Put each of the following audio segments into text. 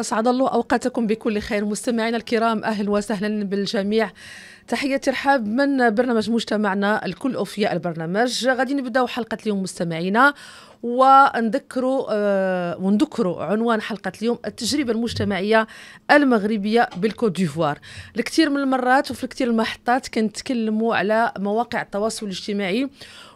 أسعد الله أوقاتكم بكل خير مستمعينا الكرام أهلا وسهلا بالجميع تحية ترحاب من برنامج مجتمعنا الكل أوفياء البرنامج غادي نبداو حلقة اليوم مستمعينا ونذكروا آه ونذكروا عنوان حلقة اليوم التجربة المجتمعية المغربية بالكوت ديفوار الكثير من المرات وفي الكثير من المحطات كنتكلموا على مواقع التواصل الاجتماعي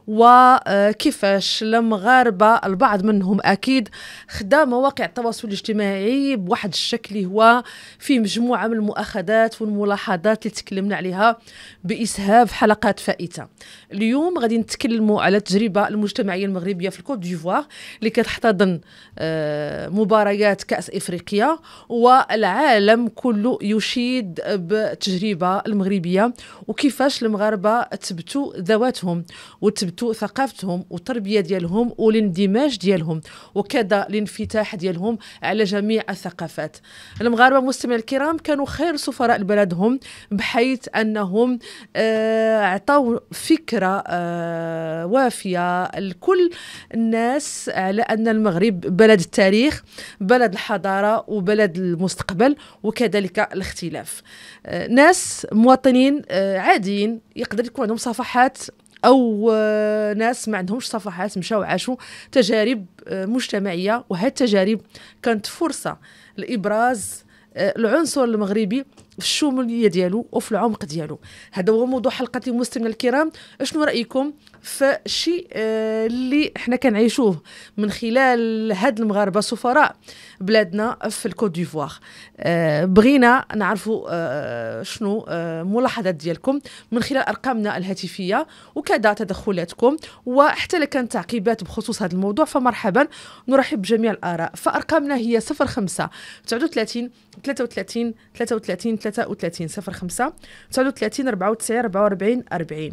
وكيفاش المغاربة البعض منهم أكيد خدا مواقع التواصل الاجتماعي بواحد الشكل هو في مجموعة من المؤاخذات والملاحظات اللي تكلمنا عليها بإسهاب حلقات فائتة اليوم غادي نتكلموا على التجربة المجتمعية المغربية في الكوت ديفوار اللي كتحتضن آه، مباريات كأس إفريقيا والعالم كله يشيد بالتجربة المغربية وكيفاش المغاربة تبتوا ذواتهم وتبتوا انتو ثقافتهم والتربيه ديالهم والاندماج ديالهم وكذا الانفتاح ديالهم على جميع الثقافات المغاربه مستمع الكرام كانوا خير سفراء لبلدهم بحيث انهم آه، عطاو فكره آه، وافيه لكل الناس على ان المغرب بلد التاريخ بلد الحضاره وبلد المستقبل وكذلك الاختلاف آه، ناس مواطنين عاديين يقدر يكون عندهم صفحات او آه، ناس ما عندهمش صفحات مشاو عاشوا تجارب آه، مجتمعيه وهذه التجارب كانت فرصه لابراز آه، العنصر المغربي في الشموليه ديالو وفي العمق ديالو هذا هو موضوع حلقه اليوم مستمعينا الكرام شنو رايكم في الشيء آه، اللي حنا كنعيشوه من خلال هاد المغاربه سفراء بلادنا في الكوت ديفوار آه، بغينا نعرفوا آه، شنو ملاحظات ديالكم من خلال ارقامنا الهاتفيه وكذا تدخلاتكم وحتى لكان تعقيبات بخصوص هذا الموضوع فمرحبا نرحب بجميع الاراء فارقامنا هي 05 39 33 33 33 05 39 94 44 40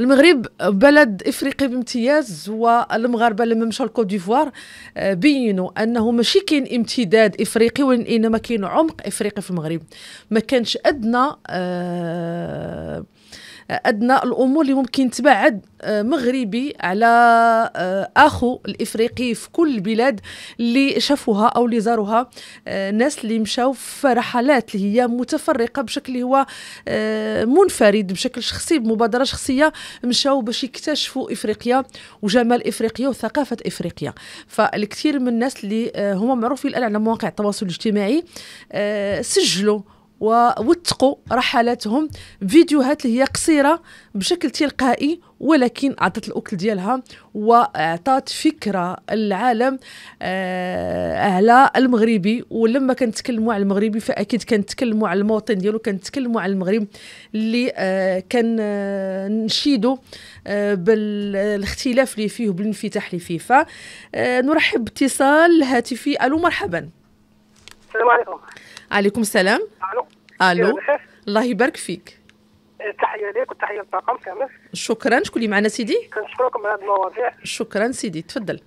المغرب بلد افريقي بامتياز والمغاربه لما مشاو لكوت ديفوار آه، بينوا انه ماشي كاين امتداد افريقي وانما كاين عمق افريقي في المغرب ما كانش ادنى آه ادنى الامور اللي ممكن تبعد آه، مغربي على آه، اخو الافريقي في كل البلاد اللي شافوها او اللي زاروها آه، ناس اللي مشاو في رحلات اللي هي متفرقه بشكل هو منفرد بشكل شخصي بمبادره شخصيه مشاو باش يكتشفوا افريقيا وجمال افريقيا وثقافه افريقيا فالكثير من الناس اللي هما معروفين الان على مواقع التواصل الاجتماعي سجلوا ووثقوا رحلاتهم فيديوهات اللي هي قصيره بشكل تلقائي ولكن عطت الاكل ديالها واعطات فكره العالم آه، على المغربي ولما كنتكلموا على المغربي فاكيد كنتكلموا على الموطن ديالو كنتكلموا على المغرب اللي آه، كان آه، نشيدو بالاختلاف اللي فيه وبالانفتاح اللي فيه فنرحب باتصال هاتفي الو مرحبا السلام عليكم عليكم السلام الو الو الله يبارك فيك تحيه ليك وتحيه للطاقم كامل شكرا شكون اللي معنا سيدي كنشكركم على هذه المواضيع شكرا سيدي تفضل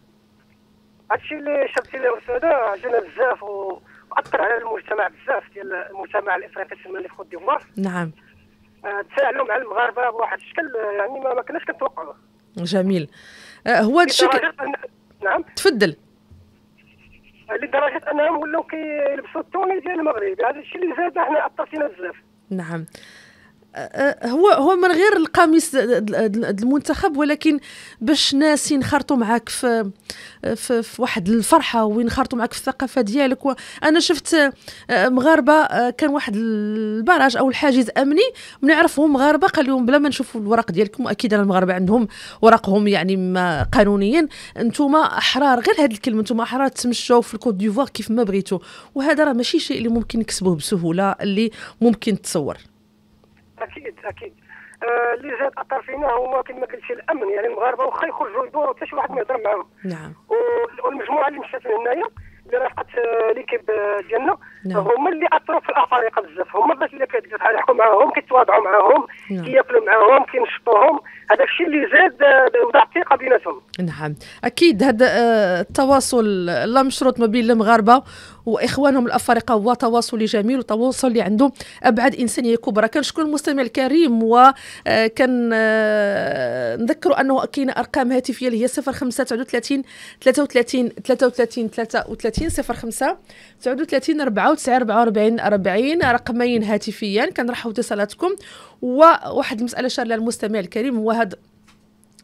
هادشي اللي شرتي لي استاذه عجبنا بزاف واثر على المجتمع بزاف ديال المجتمع الافريقي تما اللي في كوت ديفوار نعم آه، تفاعلوا مع المغاربه بواحد الشكل يعني ما, ما كناش كنتوقعوه جميل آه، هو هذا الشكل نعم تفضل لدرجه انهم ولاو كيلبسوا التوني ديال المغرب هذا الشيء اللي زاد احنا اثر فينا بزاف نعم آه، هو هو من غير القميص المنتخب ولكن باش ناس ينخرطوا معاك في, في في واحد الفرحه وينخرطوا معاك في الثقافه ديالك انا شفت آه، مغاربه آه، كان واحد البراج او الحاجز امني بنعرفهم مغاربه قال لهم بلا ما نشوفوا الورق ديالكم اكيد انا المغاربه عندهم ورقهم يعني ما قانونيا انتم احرار غير هذه الكلمه انتم احرار تمشوا في الكوت ديفوار كيف ما بغيتوا وهذا راه ماشي شيء اللي ممكن نكسبوه بسهوله اللي ممكن تصور اكيد اكيد آه، اللي آه جا تاثر فينا هما كما قلتي الامن يعني المغاربه واخا يخرجوا يدوروا حتى شي واحد ما يهضر معاهم نعم والمجموعه اللي مشات لهنايا برفقه آه، ليكيب ديالنا آه، نعم. هما اللي اثروا في الافارقه بزاف هما الناس اللي كيتعالحوا معاهم كيتواضعوا معاهم نعم. كياكلوا معاهم كينشطوهم هذا الشيء اللي زاد آه، وضع الثقه بيناتهم نعم اكيد هذا التواصل لا مشروط ما بين المغاربه واخوانهم الافارقه هو تواصل جميل وتواصل اللي عنده ابعاد انسانيه كبرى كنشكر المستمع الكريم كان نذكر انه كاينه ارقام هاتفيه اللي هي 05 39 33 33 33 وثلاثين ربعة 39 ربعة 44 40 رقمين هاتفيا كنرحبوا اتصالاتكم وواحد المساله شارله المستمع الكريم هو هاد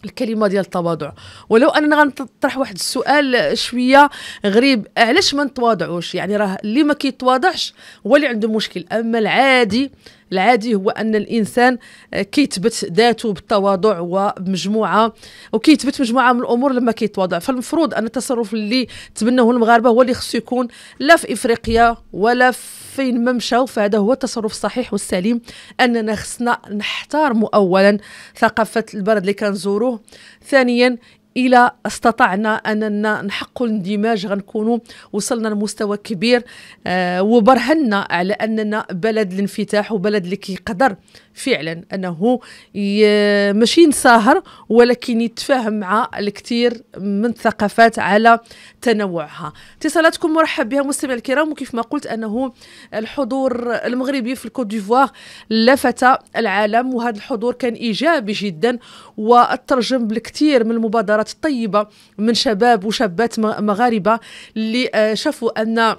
الكلمه ديال التواضع ولو اننا غنطرح واحد السؤال شويه غريب علاش ما نتواضعوش يعني راه اللي ما كيتواضعش هو اللي عنده مشكل اما العادي العادي هو ان الانسان آه، كيتبت ذاته بالتواضع وبمجموعه وكيتبت مجموعه من الامور لما كيتواضع فالمفروض ان التصرف اللي تبناه المغاربه هو اللي خصو يكون لا في افريقيا ولا فين ما مشاو فهذا هو التصرف الصحيح والسليم اننا خصنا نحترموا اولا ثقافه البلد اللي كنزوروه ثانيا الى استطعنا اننا نحقوا الاندماج غنكونوا وصلنا لمستوى كبير آه وبرهنا على اننا بلد الانفتاح وبلد اللي كيقدر فعلا انه ماشي ساهر ولكن يتفاهم مع الكثير من الثقافات على تنوعها اتصالاتكم مرحب بها مستمعي الكرام وكيف ما قلت انه الحضور المغربي في الكوت ديفوار لفت العالم وهذا الحضور كان ايجابي جدا وترجم بالكثير من المبادرات الطيبه من شباب وشابات مغاربه اللي شافوا ان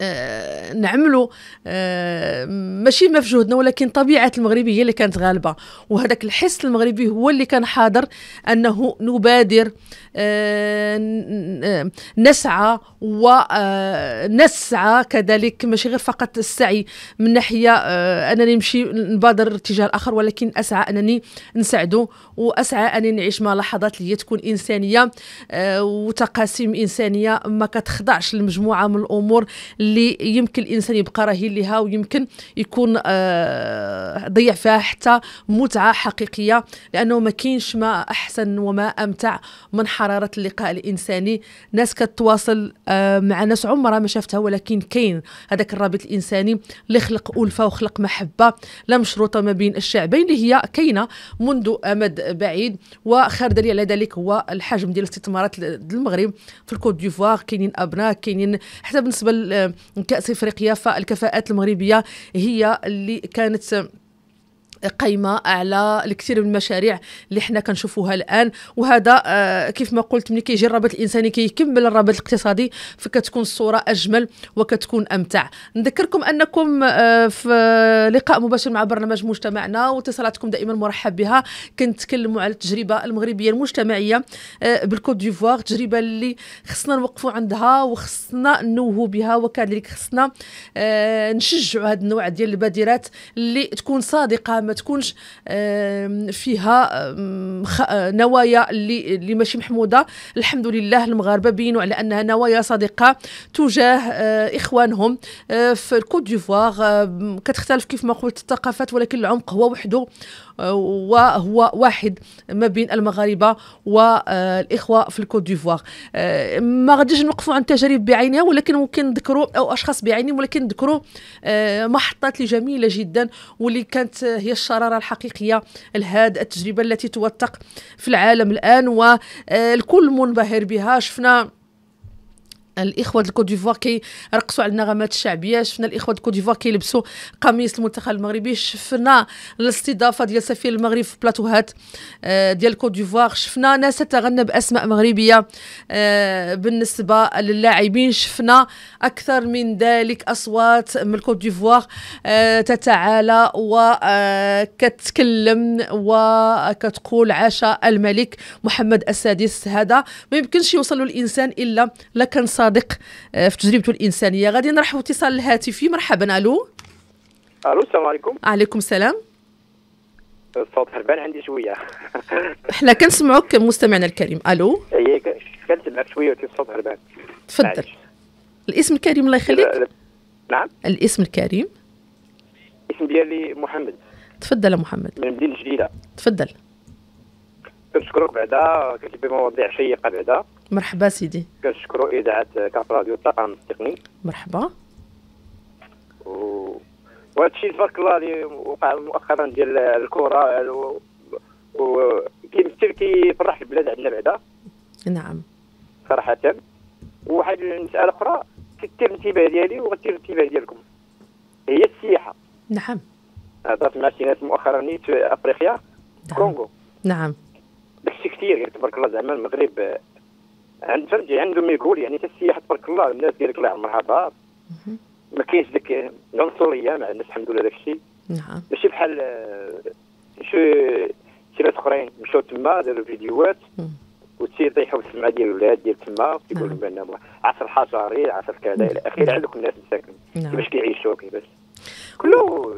آه، نعملوا آه، ماشي ما في جهدنا ولكن طبيعه المغربيه هي اللي كانت غالبه وهذاك الحس المغربي هو اللي كان حاضر انه نبادر آه، نسعى ونسعى كذلك ماشي غير فقط السعي من ناحيه انني نمشي نبادر اتجاه الاخر ولكن اسعى انني نساعده واسعى انني نعيش مع لحظات اللي تكون انسانيه وتقاسيم انسانيه ما كتخضعش لمجموعه من الامور اللي اللي يمكن الانسان يبقى راهي ليها ويمكن يكون آه، ضيع فيها حتى متعه حقيقيه لانه ما كاينش ما احسن وما امتع من حراره اللقاء الانساني ناس كتواصل آه، مع ناس عمرها ما شافتها ولكن كاين هذاك الرابط الانساني اللي خلق الفه وخلق محبه لا مشروطه ما بين الشعبين اللي هي كاينه منذ امد بعيد وخير دليل على ذلك هو الحجم ديال الاستثمارات المغرب في الكوت ديفوار كاينين ابناء كاينين حتى بالنسبه كاس افريقيا فالكفاءات المغربيه هي اللي كانت قايمه على الكثير من المشاريع اللي حنا كنشوفوها الان وهذا آه كيف ما قلت ملي كيجي الرابط الانساني كيكمل الرابط الاقتصادي فكتكون الصوره اجمل وكتكون امتع نذكركم انكم آه في لقاء مباشر مع برنامج مجتمعنا واتصالاتكم دائما مرحب بها كنتكلموا على التجربه المغربيه المجتمعيه آه بالكوت ديفوار تجربه اللي خصنا نوقفوا عندها وخصنا نوهوا بها وكذلك خصنا آه، نشجعوا هذا النوع ديال البادرات اللي تكون صادقه تكونش فيها آه، نوايا اللي ماشي محموده الحمد لله المغاربه بينوا على انها نوايا صادقه تجاه آه، اخوانهم آه، في الكوت ديفوار كتختلف كيف ما قلت الثقافات ولكن العمق هو وحده وهو واحد ما بين المغاربه والاخوه في الكوت ديفوار أه، ما غاديش نوقفوا عن تجارب بعينها ولكن ممكن نذكروا او اشخاص بعينهم ولكن نذكروا أه، محطات جميله جدا واللي كانت هي الشراره الحقيقيه لهاد التجربه التي توثق في العالم الان والكل منبهر بها شفنا الاخوه الكوت ديفوار كيرقصوا على النغمات الشعبيه شفنا الاخوه الكوت ديفوار كيلبسوا قميص المنتخب المغربي شفنا الاستضافه ديال سفير المغرب في بلاتوهات آه، ديال الكوت ديفوار شفنا ناس تتغنى باسماء مغربيه آه، بالنسبه للاعبين شفنا اكثر من ذلك اصوات من الكوت آه، ديفوار تتعالى وكتكلم وكتقول عاش الملك محمد السادس هذا ما يمكنش يوصل الانسان الا لكن صار صادق آه، في تجربته الانسانيه غادي نرحب اتصال الهاتفي مرحبا الو الو السلام عليكم عليكم السلام الصوت هربان عندي شويه حنا كنسمعوك مستمعنا الكريم الو اي كنسمعك شويه الصوت هربان تفضل الاسم الكريم الله يخليك نعم الاسم الكريم الاسم ديالي محمد تفضل محمد من مدينه جديده تفضل كنشكرك بعدا كتبي مواضيع شيقه بعدا مرحبا سيدي كنشكروا اذاعه كاف راديو الطاقم التقني مرحبا و... وهذا الشيء تبارك الله اللي وقع مؤخرا ديال الكره و... كيمثل كيفرح البلاد عندنا بعدا نعم صراحه وواحد المساله اخرى كثير الانتباه ديالي وغتثير الانتباه ديالكم هي السياحه نعم هضرت مع شي ناس مؤخرا في افريقيا نعم. كونغو نعم داكشي كثير يعني تبارك الله زعما المغرب عند فرجي عندهم يقول يعني حتى السياحه تبارك الله الناس ديالك الله يعمرها دار ما كاينش ديك العنصريه مع الناس الحمد لله داك الشيء نعم ماشي بحال آه، شي شي ناس اخرين مشاو تما داروا فيديوهات وتسير يطيحوا في السمعه ديال الولاد ديال تما لهم نعم. بان عصر حجري عصر كذا الى اخره عندك نعم. الناس مساكن نعم. كيفاش كيعيشوا كيفاش كله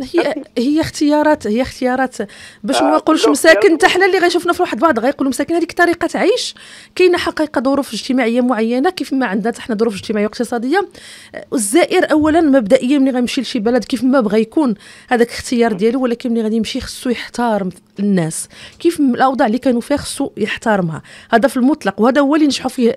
هي هي اختيارات هي اختيارات باش ما آه، نقولش مساكن حتى حنا اللي غيشوفنا في واحد بعض غيقولوا مساكن هذيك طريقه عيش كاينه حقيقه ظروف اجتماعيه معينه كيف ما عندنا حتى حنا ظروف اجتماعيه واقتصاديه الزائر اولا مبدئيا ملي غيمشي لشي بلد كيف ما بغى يكون هذاك اختيار ديالو ولكن ملي غادي يمشي خصو يحترم الناس كيف الاوضاع اللي كانوا فيها خصو يحترمها هذا في المطلق وهذا هو اللي نجحوا فيه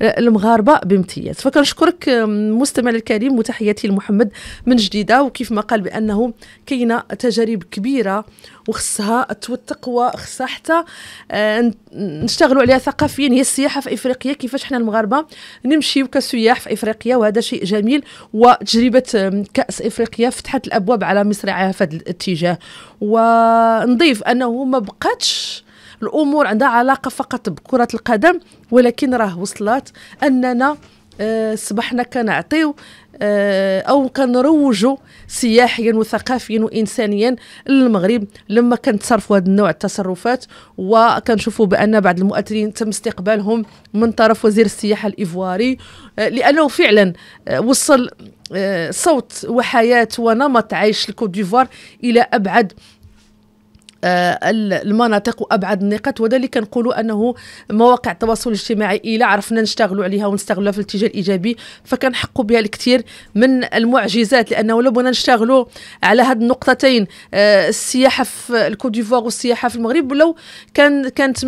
المغاربه بامتياز فكنشكرك مستمع الكريم وتحياتي لمحمد من جديده وكيف ما قال بان انه كاينه تجارب كبيره وخصها تقوى خصها حتى آه، نشتغلوا عليها ثقافيا هي السياحه في افريقيا كيفاش حنا المغاربه نمشيو كسياح في افريقيا وهذا شيء جميل وتجربه كاس افريقيا فتحت الابواب على مصر في هذا الاتجاه ونضيف انه ما بقاتش الامور عندها علاقه فقط بكره القدم ولكن راه وصلت اننا أه صبحنا كنعطيو آه، او كنروجوا سياحيا وثقافيا وانسانيا للمغرب لما كنتصرفوا هذا النوع التصرفات وكنشوفوا بان بعض المؤثرين تم استقبالهم من طرف وزير السياحه الايفواري آه، لانه فعلا آه، وصل صوت وحياه ونمط عيش الكوت ديفوار الى ابعد آه، المناطق وابعد النقاط وذلك نقولوا انه مواقع التواصل الاجتماعي الى عرفنا نشتغلوا عليها ونستغلوها في الاتجاه الايجابي فكنحقوا بها الكثير من المعجزات لانه لو بغينا نشتغلوا على هاد النقطتين آه، السياحه في الكوت ديفوار والسياحه في المغرب ولو كان كانت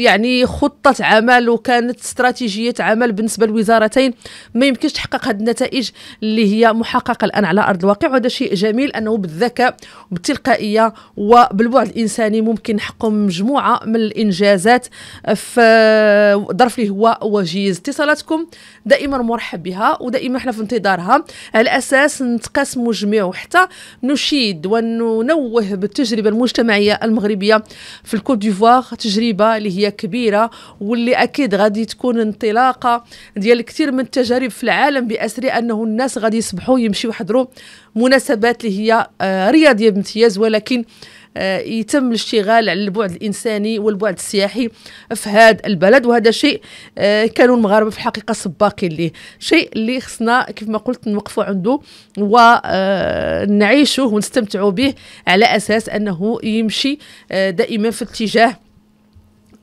يعني خطه عمل وكانت استراتيجيه عمل بالنسبه للوزارتين ما يمكنش تحقق هذه النتائج اللي هي محققه الان على ارض الواقع وهذا شيء جميل انه بالذكاء وبالتلقائيه وبالبعد الانساني ممكن نحقق مجموعه من الانجازات في ظرف اللي هو وجيز اتصالاتكم دائما مرحب بها ودائما احنا في انتظارها على اساس نتقاسموا جميع وحتى نشيد وننوه بالتجربه المجتمعيه المغربيه في الكوت ديفوار تجربه اللي هي كبيره واللي اكيد غادي تكون انطلاقه ديال كثير من التجارب في العالم باسر انه الناس غادي يصبحوا يمشيو يحضروا مناسبات اللي هي آه، رياضيه بامتياز ولكن آه، يتم الاشتغال على البعد الانساني والبعد السياحي في هذا البلد وهذا شيء آه، كانوا المغاربه في الحقيقه سباقين ليه شيء اللي خصنا كيف ما قلت نوقفوا عنده آه، ونعيشه ونستمتعوا به على اساس انه يمشي دائما في اتجاه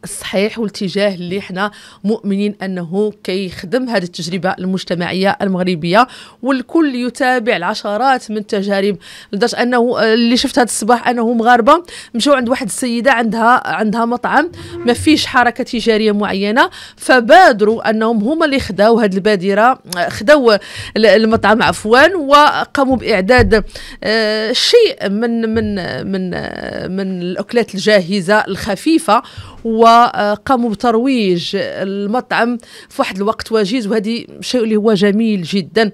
الصحيح والاتجاه اللي حنا مؤمنين انه كيخدم هذه التجربه المجتمعيه المغربيه والكل يتابع العشرات من التجارب لدرجه انه اللي شفت هذا الصباح انه مغاربه مشاو عند واحد السيده عندها عندها مطعم ما فيش حركه تجاريه معينه فبادروا انهم هما اللي خداو هذه البادره خداو المطعم عفوا وقاموا باعداد آه، شيء من من من من الاكلات الجاهزه الخفيفه وقاموا بترويج المطعم في واحد الوقت وجيز وهذه شيء اللي هو جميل جدا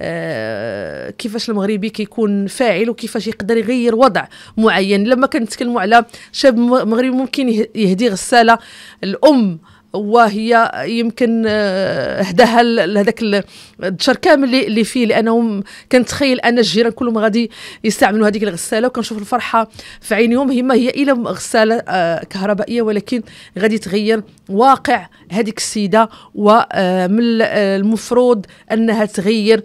آه، كيفاش المغربي كيكون فاعل وكيفاش يقدر يغير وضع معين لما كنتكلموا على شاب مغربي ممكن يهدي غساله الام وهي يمكن آه، هداها لهذاك الدشر كامل اللي فيه لانهم كنتخيل ان الجيران كلهم غادي يستعملوا هذيك الغساله وكنشوف الفرحه في عينيهم هي ما هي الا غساله آه، كهربائيه ولكن غادي تغير واقع هذيك السيده ومن آه، المفروض انها تغير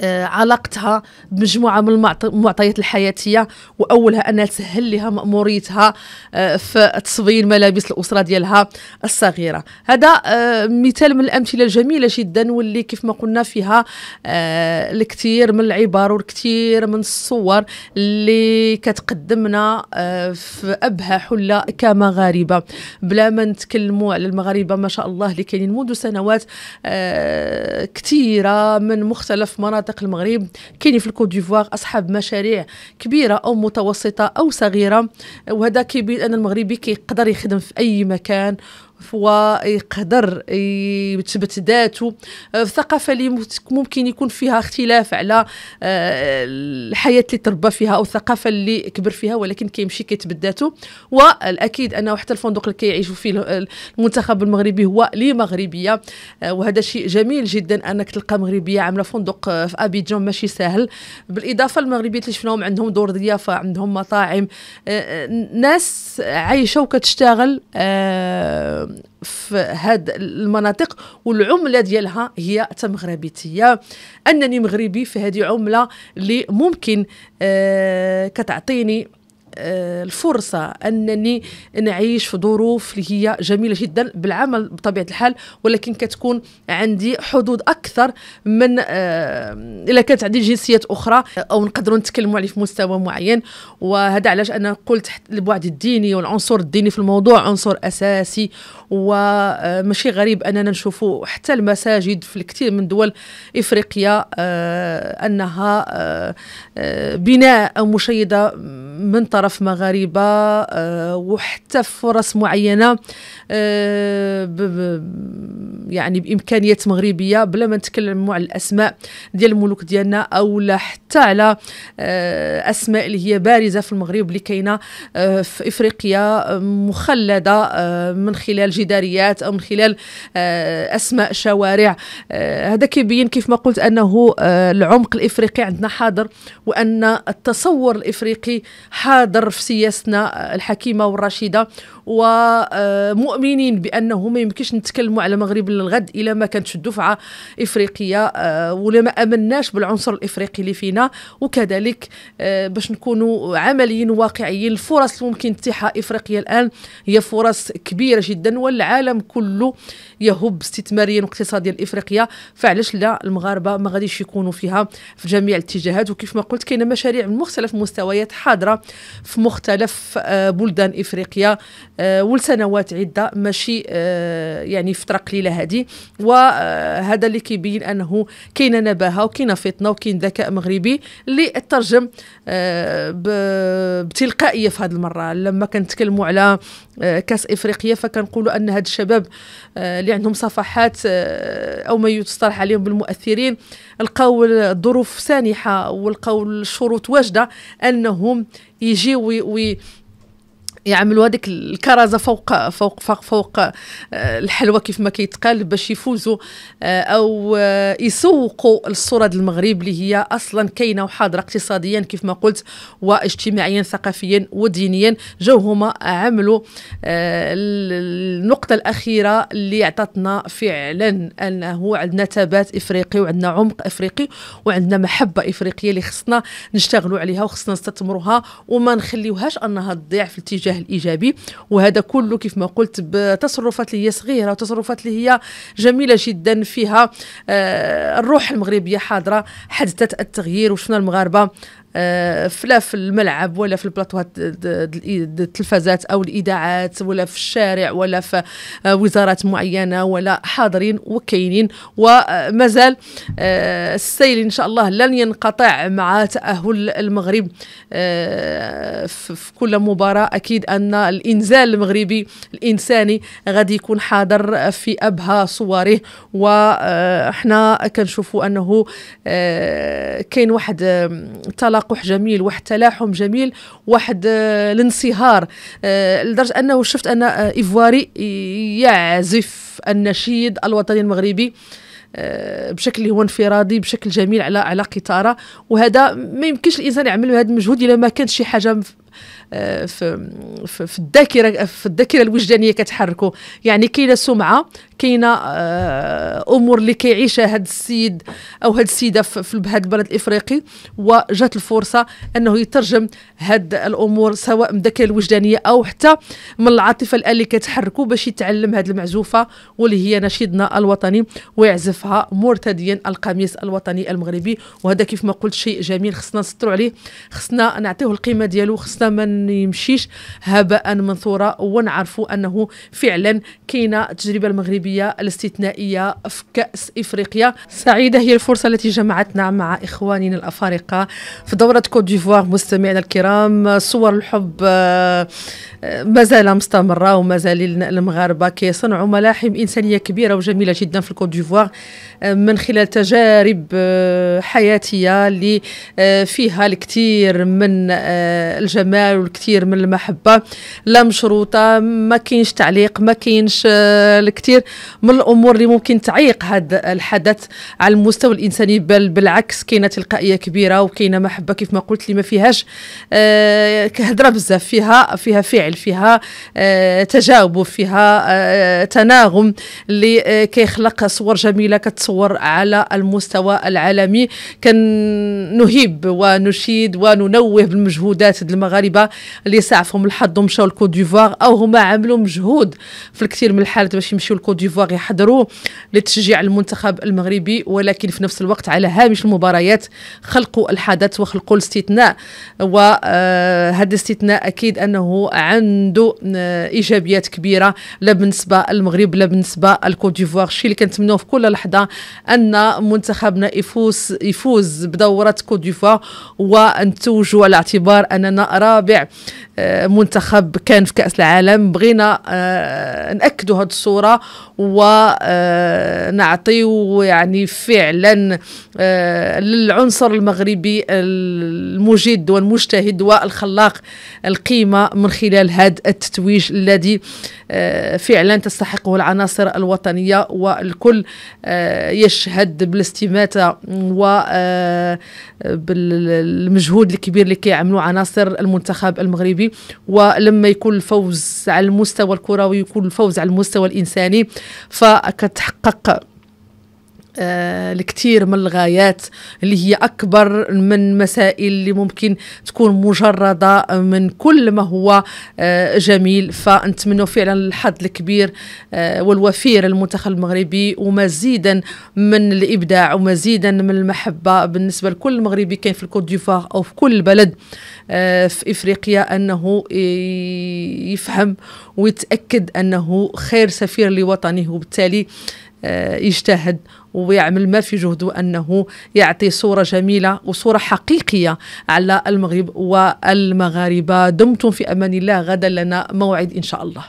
آه، علاقتها بمجموعه من المعطيات الحياتيه واولها انها تسهل لها ماموريتها آه، في تصبين ملابس الاسره ديالها الصغيره هذا آه، مثال من الامثله الجميله جدا واللي كيف ما قلنا فيها الكثير من العبار والكثير من الصور اللي كتقدمنا في ابهى حله كمغاربه بلا ما نتكلموا على المغاربه ما شاء الله اللي كاينين منذ سنوات كثيره من مختلف مناطق مناطق المغرب كاين في الكوت ديفوار اصحاب مشاريع كبيره او متوسطه او صغيره وهذا كيبين ان المغربي كيقدر يخدم في اي مكان ويقدر يثبت ذاته آه، الثقافة اللي ممكن يكون فيها اختلاف على آه، الحياة اللي تربى فيها أو الثقافة اللي كبر فيها ولكن كيمشي كيثبت ذاته والأكيد أنه حتى الفندق اللي كيعيشوا فيه المنتخب المغربي هو لمغربية آه، وهذا شيء جميل جدا أنك تلقى مغربية عاملة فندق في أبيجون ماشي سهل بالإضافة المغربية اللي شفناهم عندهم دور ضيافة عندهم مطاعم ناس عايشة وكتشتغل في هاد المناطق والعمله ديالها هي تمغربيتيه انني مغربي في هذه عمله اللي ممكن آه، كتعطيني آه، الفرصة أنني نعيش في ظروف اللي هي جميلة جدا بالعمل بطبيعة الحال ولكن كتكون عندي حدود أكثر من آه، إلا كانت عندي جنسيات أخرى أو نقدروا نتكلموا عليه في مستوى معين وهذا علاش أنا قلت البعد الديني والعنصر الديني في الموضوع عنصر أساسي وماشي آه، غريب أننا نشوفوا حتى المساجد في الكثير من دول إفريقيا أنها بناء أو مشيدة من طرف طرف مغاربه آه، وحتى فرص معينه آه، يعني بامكانيات مغربيه بلا ما نتكلموا على الاسماء ديال الملوك ديالنا او حتى على آه، اسماء اللي هي بارزه في المغرب اللي كاينه في افريقيا مخلده من خلال جداريات او من خلال اسماء شوارع هذا كيبين كيف ما قلت انه العمق الافريقي عندنا حاضر وان التصور الافريقي حاضر تضر في سياستنا الحكيمه والرشيده ومؤمنين بانه ما يمكنش نتكلموا على مغرب للغد الا ما كانتش الدفعه افريقيه آه، ولا ما امناش بالعنصر الافريقي اللي فينا وكذلك آه، باش نكونوا عمليين واقعيين الفرص ممكن تتيحها افريقيا الان هي فرص كبيره جدا والعالم كله يهب استثماريا واقتصاديا لافريقيا فعلاش لا المغاربه ما غاديش يكونوا فيها في جميع الاتجاهات وكيف ما قلت كاينه مشاريع من مختلف المستويات حاضره في مختلف آه، بلدان افريقيا آه، ولسنوات عده ماشي آه، يعني فتره قليله هذه وهذا اللي كيبين انه كاينه نباهه وكاينه فطنه وكاين ذكاء مغربي اللي ترجم بتلقائيه في هذه المره لما كنتكلموا على كاس افريقيا فكنقولوا ان هاد الشباب اللي عندهم صفحات او ما يصطلح عليهم بالمؤثرين لقاو الظروف سانحه ولقاو الشروط واجده انهم يجيو يعملوا هذيك الكرزه فوق فوق فوق فوق آه، الحلوى كيف ما كيتقال باش يفوزوا آه، او آه، يسوقوا الصوره ديال المغرب اللي هي اصلا كاينه وحاضره اقتصاديا كيف ما قلت واجتماعيا ثقافيا ودينيا جاو هما عملوا النقطه الاخيره اللي عطاتنا فعلا انه عندنا ثبات افريقي وعندنا عمق افريقي وعندنا محبه افريقيه اللي خصنا نشتغلوا عليها وخصنا نستثمروها وما نخليوهاش انها تضيع في الاتجاه الاتجاه الايجابي وهذا كله كيف ما قلت بتصرفات اللي هي صغيره وتصرفات اللي هي جميله جدا فيها آه، الروح المغربيه حاضره حدثت التغيير وشفنا المغاربه آه، فلا في الملعب ولا في البلاطوات التلفازات او الاذاعات ولا في الشارع ولا في آه، وزارات معينه ولا حاضرين وكاينين ومازال آه، السيل ان شاء الله لن ينقطع مع تاهل المغرب في كل مباراه اكيد ان الانزال المغربي الانساني غادي يكون حاضر في ابهى صوره وحنا كنشوفوا انه كاين واحد طلب تلاقح جميل واحد تلاحم جميل واحد آه، الانصهار آه، لدرجه انه شفت ان آه، ايفواري يعزف النشيد الوطني المغربي بشكل هو انفرادي بشكل جميل على على قطاره وهذا ما يمكنش الانسان يعمل هذا المجهود الا ما كانش شي حاجه في في الذاكره في الذاكره الوجدانيه كتحركوا يعني كاينه سمعه كاينه آه، امور اللي كيعيشها هذا السيد او هذه السيده في هذا البلد الافريقي وجات الفرصه انه يترجم هاد الامور سواء من الذاكره الوجدانيه او حتى من العاطفه اللي كتحركوا باش يتعلم هذه المعزوفه واللي هي نشيدنا الوطني ويعزفها مرتديا القميص الوطني المغربي وهذا كيف ما قلت شيء جميل خصنا نسترو عليه خصنا نعطيه القيمه ديالو خصنا من ما يمشيش هباء منثورا ونعرفوا انه فعلا كاينه التجربه المغربيه الاستثنائيه في كاس افريقيا سعيده هي الفرصه التي جمعتنا مع اخواننا الافارقه في دوره كوت ديفوار مستمعينا الكرام صور الحب آه، مازال مستمره ومازال المغاربه كيصنعوا ملاحم انسانيه كبيره وجميله جدا في الكوت ديفوار آه، من خلال تجارب آه، حياتيه اللي فيها الكثير من الجمال الكثير من المحبه لا مشروطه ما كاينش تعليق ما كاينش آه، الكثير من الامور اللي ممكن تعيق هذا الحدث على المستوى الانساني بل بالعكس كاينه تلقائيه كبيره وكاينه محبه كيف ما قلت لي ما فيهاش آه، هضره بزاف فيها فيها فعل فيها آه، تجاوب فيها تناغم اللي كيخلق صور جميله كتصور على المستوى العالمي نهيب ونشيد وننوه بالمجهودات المغاربه اللي ساعفهم الحظ ومشاو لكوت ديفوار او هما عملوا مجهود في الكثير من الحالات باش يمشيو لكوت ديفوار يحضروا لتشجيع المنتخب المغربي ولكن في نفس الوقت على هامش المباريات خلقوا الحدث وخلقوا الاستثناء وهذا آه، الاستثناء اكيد انه عنده آه، ايجابيات كبيره لا بالنسبه للمغرب لا بالنسبه لكوت ديفوار الشيء اللي كنتمنوه في كل لحظه ان منتخبنا يفوز يفوز بدوره كوت ديفوار ونتوجوا على اعتبار اننا رابع آه، منتخب كان في كاس العالم بغينا آه، ناكدوا هذه الصوره ونعطيو آه، يعني فعلا للعنصر المغربي المجد والمجتهد والخلاق القيمه من خلال هذا التتويج الذي فعلا تستحقه العناصر الوطنيه والكل يشهد بالاستماته و بالمجهود الكبير اللي كيعملوا عناصر المنتخب المنتخب المغربي ولما يكون الفوز على المستوى الكروي يكون الفوز على المستوى الانساني فكتحقق الكثير آه، من الغايات اللي هي اكبر من مسائل اللي ممكن تكون مجرده من كل ما هو آه، جميل فنتمنى فعلا الحظ الكبير آه، والوفير للمنتخب المغربي ومزيدا من الابداع ومزيدا من المحبه بالنسبه لكل مغربي كاين في الكوت ديفوار او في كل بلد في افريقيا انه يفهم ويتاكد انه خير سفير لوطنه وبالتالي يجتهد ويعمل ما في جهده أنه يعطي صورة جميلة وصورة حقيقية على المغرب والمغاربة دمتم في أمان الله غدا لنا موعد إن شاء الله